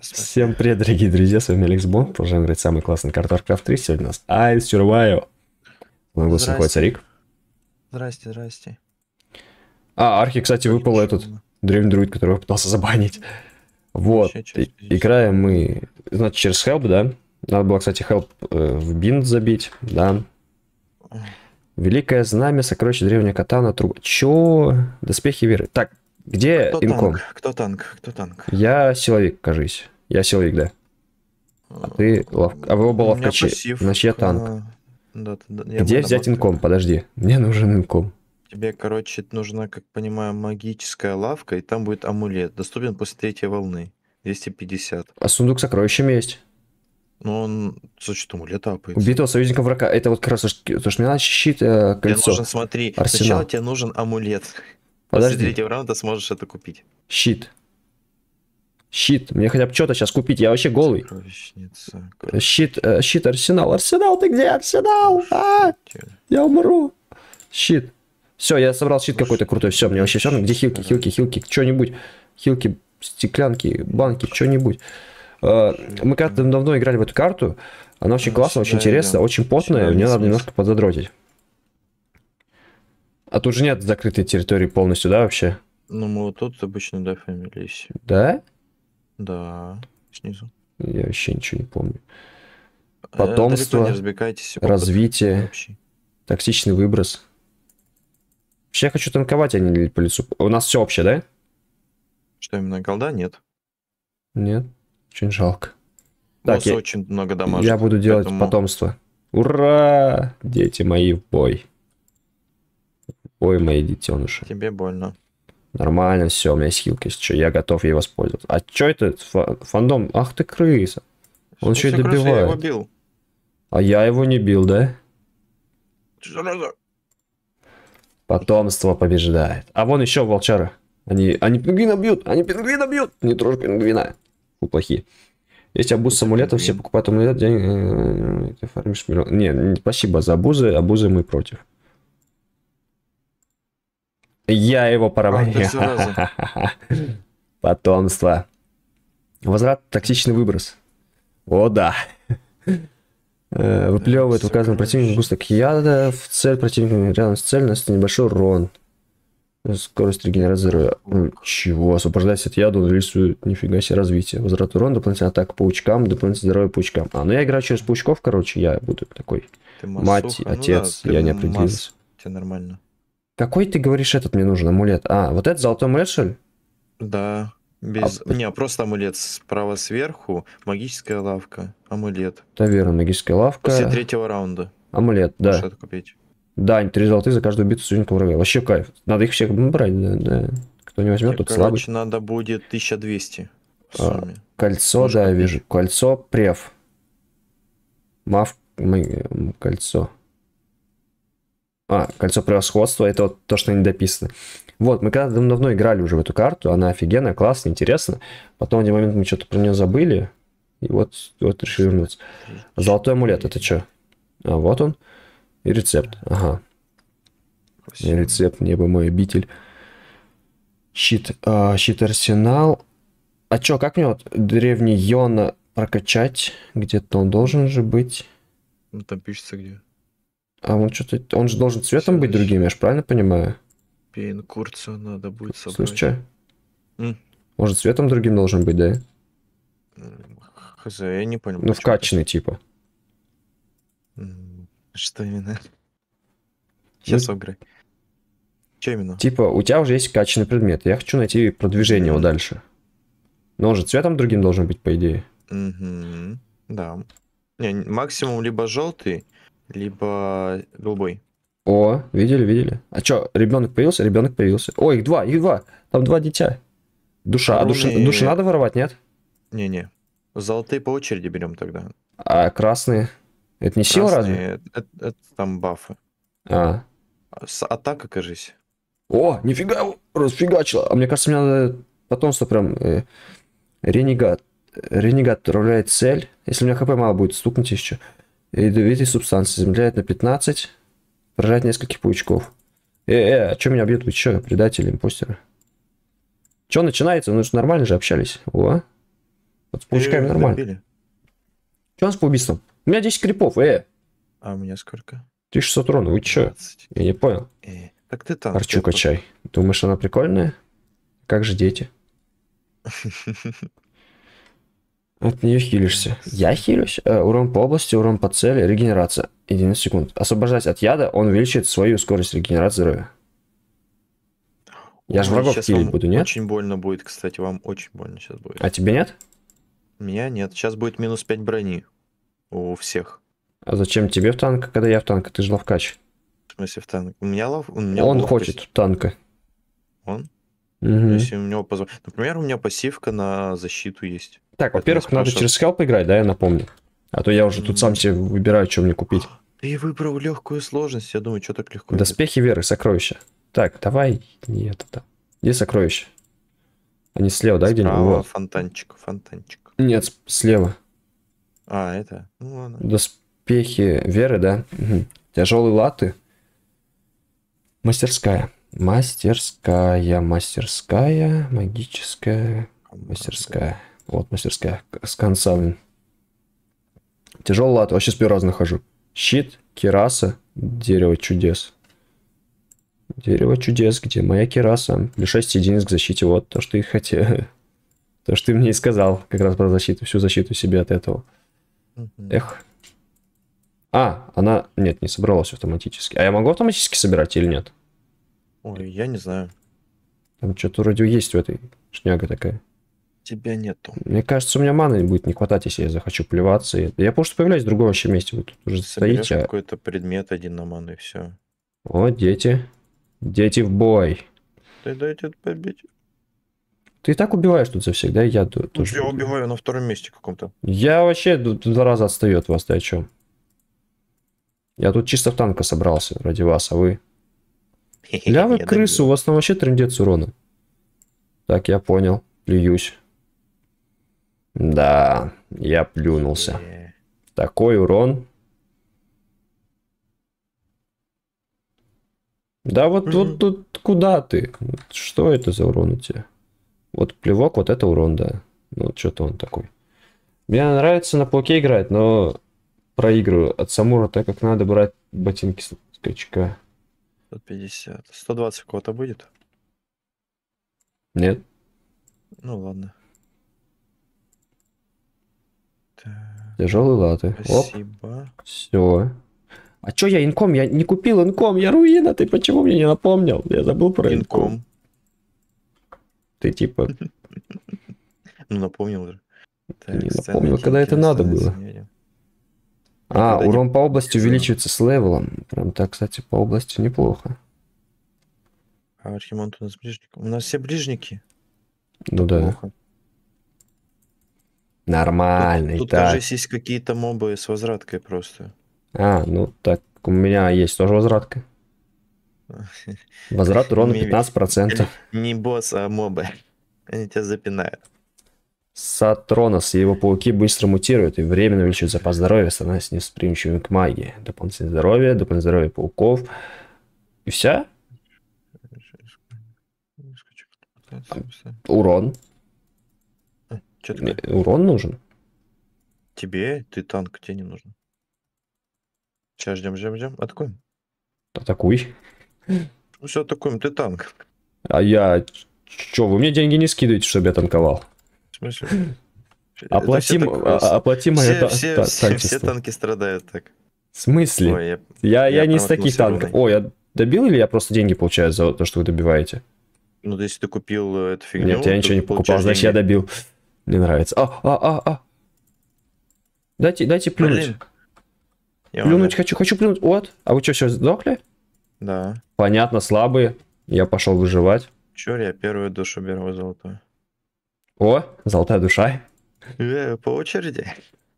Всем привет, дорогие друзья, с вами Алекс Бон, продолжаем играть самый классный карт Крафт 3, сегодня у нас Айс Чурвайо. Мой голос находится Рик. Здрасте, здрасте. А, Архи, кстати, выпал этот древний друид, которого я пытался забанить. Вот, играем мы, значит, через хелп, да? Надо было, кстати, хелп э, в бинт забить, да? Великое знамя, сокровище древняя катана, труба. Чё? Доспехи веры. Так, где кто инком? Танк? Кто танк? Кто танк? Я силовик, кажись. Я силовик, да. А ты э, лов... А вы оба ловка чей? На чья танк? А, да, да, Где взять инком? Подожди. Мне нужен инком. Тебе, короче, нужна, как понимаю, магическая лавка, и там будет амулет. Доступен после третьей волны. 250. А сундук с сокровищем есть. Ну, он, слушай, там летапает. Убитого союзника врага. Это вот как раз то, что мне надо щит, э, кольцо. Тебе нужен, смотри, Арсенал. сначала тебе нужен амулет. Подожди. После третьего раунда сможешь это купить. Щит. Щит. Мне хотя бы что-то сейчас купить. Я вообще голый. Щит, э, щит, арсенал. Арсенал, ты где? Арсенал! А! Я умру. Щит. Все, я собрал щит какой-то крутой. Все, мне вообще все равно. Где хилки, хилки, хилки, что-нибудь. Хилки, стеклянки, банки, что-нибудь. Э, мы как-то давно играли в эту карту. Она очень классная, очень интересная, очень потная. Мне надо немножко подзадротить. А тут же нет закрытой территории полностью, да, вообще? Ну, мы вот тут обычно, да, фамились. Да? Да, снизу. Я вообще ничего не помню. Э, потомство, не развитие, вообще. токсичный выброс. Вообще я хочу танковать, а не по лицу. У нас все общее, да? Что именно, голда? Нет. Нет, очень жалко. Так, я, очень много Я буду делать поэтому... потомство. Ура! Дети мои в бой. Ой, мои детеныши. Тебе больно. Нормально, все, у меня есть хилки, если что, я готов ей воспользоваться. А чё это фандом? Ах ты крыса. Он что, еще и добивает. Я его бил. А я его не бил, да? Потомство побеждает. А вон еще волчара. Они, они пингвина бьют, они пингвина бьют. Не трожь пингвина. Фу, плохие. Есть обуз с амулетом, все покупают амулет, деньги, э, э, э, ты фармишь миллион. Не, спасибо за обузы, обузы мы против. Я его поравняю. А, Потомство. Возврат – токсичный выброс. О, да. Э, выплевывает указанный противник густок яда в цель противника рядом с целью небольшой урон. Скорость регенерации Чего? Освобождаясь от яда, он рисует нифига себе развитие. Возврат урон, дополнительная атака паучкам, дополнительное здоровье паучкам. А, ну я играю через паучков, короче, я буду такой. Ты массуха. Мать, ну, отец, да, я не определился. Масс. Тебе нормально. Какой ты говоришь этот мне нужен амулет? А, вот этот золотой амулет, что ли? Да. Без... А... Не, просто амулет справа сверху, магическая лавка, амулет. Да, верно, магическая лавка. После третьего раунда. Амулет, да. Что это купить. Да, три золотых за каждую биту союзника врага. Вообще кайф. Надо их всех брать, да. да. Кто не возьмет, тот слабый. Короче, надо будет 1200 в а, сумме. А, кольцо, Может, да, купить. я вижу. Кольцо, прев. Мав, кольцо. А, кольцо превосходства, это вот то, что не дописано. Вот, мы когда-то давно играли уже в эту карту, она офигенная, классная, интересна. Потом в один момент мы что-то про нее забыли, и вот, вот решили вернуться. Золотой амулет, это что? А, вот он. И рецепт, ага. И рецепт, небо мой обитель. Щит, а, щит арсенал. А чё, как мне вот древний Йона прокачать? Где-то он должен же быть. Ну, там пишется где. А он что-то... Он же должен цветом Все быть другим, я же правильно понимаю? Пейн-курцию надо будет собрать. Слышь, что? М? Он же цветом другим должен быть, да? Хз, я не понял. Ну, вкачанный, типа. Что именно? Ну, Сейчас ну, угры. Что именно? Типа, у тебя уже есть качанный предмет. Я хочу найти продвижение его дальше. Но он же цветом другим должен быть, по идее. Угу, Да. Не, максимум либо желтый, либо голубой. О, видели, видели. А чё, ребенок появился? Ребенок появился. О, их два, их два. Там два дитя. Душа. А души, души надо воровать, нет? Не-не. Золотые по очереди берем тогда. А красные? Это не сила разве? Это, это там бафы. А. С атака, кажись. О, нифига, расфигачила. А мне кажется, мне надо потомство прям... Э, ренегат. Ренегат отправляет цель. Если у меня хп мало будет, стукните еще. И Ядовитые субстанции. Замедляет на 15. Поражает нескольких паучков. Э, э, а что меня бьют? Вы что, предатель, импостеры? Что начинается? Ну, нормально же общались. О, а? вот с паучками э, нормально. Добили. Что у нас по убийствам? У меня 10 крипов, э. А у меня сколько? 1600 урона, вы что? Я не понял. Э, так ты там. Арчу качай. Думаешь, она прикольная? Как же дети? От ну, нее хилишься. Я хилюсь. Э, урон по области, урон по цели, регенерация. 11 секунд. Освобождаясь от яда, он увеличивает свою скорость регенерации здоровья. Я же врагов хилить буду, нет? Очень больно будет, кстати, вам очень больно сейчас будет. А тебе нет? Меня нет. Сейчас будет минус 5 брони у всех. А зачем тебе в танк, когда я в танк? Ты же ловкач. В смысле в танк? У меня лов... У меня он ловкость. хочет танка. Он? Угу. Если у него позв... Например, у меня пассивка на защиту есть. Так, во-первых, надо через хелп играть, да, я напомню. А то я уже тут сам себе выбираю, что мне купить. Ты выбрал легкую сложность, я думаю, что так легко. Доспехи веры, сокровища. Так, давай, Нет, это Где сокровища? Они слева, да, где-нибудь? Вот. фонтанчик, фонтанчик. Нет, слева. А, это? Ну ладно. Доспехи веры, да? Угу. Тяжелые латы. Мастерская. Мастерская, мастерская, магическая, мастерская. Вот, мастерская. С конца, блин. Тяжелый лад. Вообще с раз нахожу. Щит, кераса, дерево чудес. Дерево чудес, где моя кераса? Плюс 6 единиц к защите. Вот то, что и хотел. То, что ты мне и сказал. Как раз про защиту. Всю защиту себе от этого. Эх. А, она... Нет, не собралась автоматически. А я могу автоматически собирать или нет? Ой, я не знаю. Там что-то вроде есть в этой шняга такая тебя нету. Мне кажется, у меня маны будет не хватать, если я захочу плеваться. Я просто появляюсь в другом вообще месте. Вы тут уже Соберешь стоите. А какой-то предмет один на ману и все. О, дети. Дети в бой. Ты дайте побить. Ты и так убиваешь тут за всегда, я тут. Ну, я убиваю на втором месте каком-то. Я вообще два раза отстаю от вас, ты о чем? Я тут чисто в танка собрался ради вас, а вы... Ля вы крысу, у вас там вообще трендец урона. Так, я понял. Плююсь. Да, я плюнулся. Такой урон. Да вот, вот тут куда ты? Что это за урон у тебя? Вот плевок, вот это урон, да. Ну, вот что-то он такой. Мне нравится на пауке играть, но проигрываю от Самура, так как надо брать ботинки с качка. 150. 120 кого-то будет? Нет. Ну ладно. Тяжелые латы. Спасибо. Оп. Все. А чё я инком? Я не купил инком, я руина, ты почему мне не напомнил? Я забыл про инком. инком. Ты типа... Ну, напомнил же. Не напомнил, когда это надо было. А, урон по области увеличивается с левелом. Прям так, кстати, по области неплохо. А Архимант у нас ближник. У нас все ближники. Ну да. Нормальный, Тут, тут так. даже есть какие-то мобы с возвраткой просто. А, ну так у меня есть тоже возвратка. Возврат урона 15%. Не босс, а мобы. Они тебя запинают. Сатронос и его пауки быстро мутируют и временно увеличивают запас здоровья, становясь невосприимчивыми к магии. Дополнительное здоровье, дополнительное здоровье пауков. И вся? А, урон. Мне урон нужен. Тебе? Ты танк, тебе не нужен. Сейчас ждем, ждем, ждем. Атакуем. Атакуй. Ну все, атакуем, ты танк. А я... Че, вы мне деньги не скидываете, чтобы я танковал? В смысле? Оплатим, а, оплатим мое все, та, все, все танки страдают так. В смысле? Ой, я, я, я, я не из таких танков. О, я а добил или я просто деньги получаю за то, что вы добиваете? Ну, если ты купил э, эту фигню... Нет, я ничего не покупал, значит, я добил. Мне нравится. А, а, а, а. Дайте, дайте плюнуть. Блин. плюнуть хочу, хочу плюнуть. Вот. А вы что, все сдохли? Да. Понятно, слабые. Я пошел выживать. Чур, я первую душу беру золотую. О, золотая душа. Э, по очереди.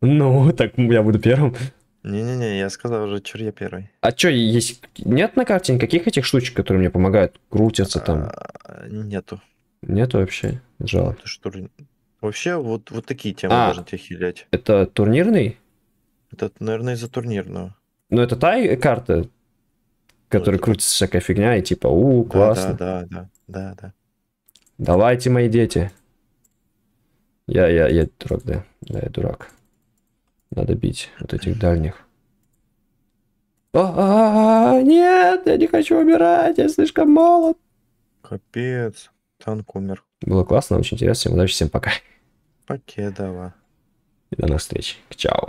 Ну, так я буду первым. Не-не-не, я сказал уже, чур я первый. А чё, есть... нет на карте никаких этих штучек, которые мне помогают? крутиться там? А, нету. Нету вообще? Жалко. Штур... Вообще, вот, вот такие темы а, можно тебе хилять. Это турнирный? Это, наверное, из-за турнирного. Ну, это та карта, которая ну, крутится всякая фигня, и типа, у, классно. Да, да, да, да, да. Давайте, мои дети. Я, я, я дурак, да. Да, я дурак. Надо бить вот этих дальних. «А, а, а, нет, я не хочу умирать, я слишком молод. Капец, танк умер. Было классно, очень интересно. Всем удачи, всем пока. Покедова. И до новых встреч. Чао.